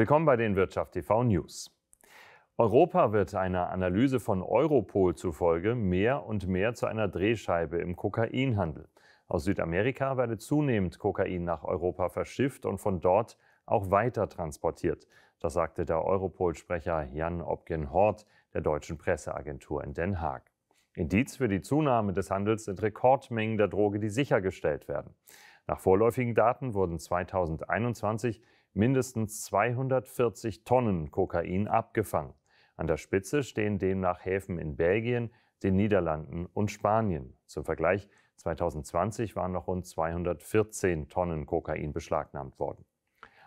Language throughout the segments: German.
Willkommen bei den Wirtschaft TV News. Europa wird einer Analyse von Europol zufolge mehr und mehr zu einer Drehscheibe im Kokainhandel. Aus Südamerika werde zunehmend Kokain nach Europa verschifft und von dort auch weiter transportiert. Das sagte der Europol-Sprecher Jan Obgen Hort der deutschen Presseagentur in Den Haag. Indiz für die Zunahme des Handels sind Rekordmengen der Droge, die sichergestellt werden. Nach vorläufigen Daten wurden 2021 mindestens 240 Tonnen Kokain abgefangen. An der Spitze stehen demnach Häfen in Belgien, den Niederlanden und Spanien. Zum Vergleich, 2020 waren noch rund 214 Tonnen Kokain beschlagnahmt worden.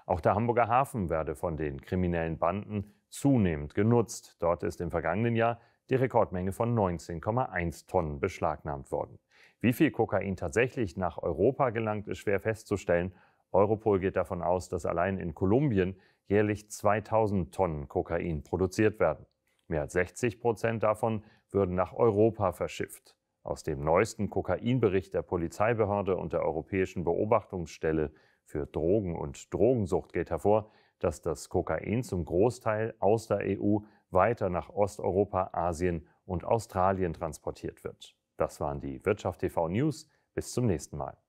Auch der Hamburger Hafen werde von den kriminellen Banden zunehmend genutzt. Dort ist im vergangenen Jahr die Rekordmenge von 19,1 Tonnen beschlagnahmt worden. Wie viel Kokain tatsächlich nach Europa gelangt, ist schwer festzustellen. Europol geht davon aus, dass allein in Kolumbien jährlich 2000 Tonnen Kokain produziert werden. Mehr als 60 Prozent davon würden nach Europa verschifft. Aus dem neuesten Kokainbericht der Polizeibehörde und der Europäischen Beobachtungsstelle für Drogen und Drogensucht geht hervor, dass das Kokain zum Großteil aus der EU weiter nach Osteuropa, Asien und Australien transportiert wird. Das waren die Wirtschaft TV News. Bis zum nächsten Mal.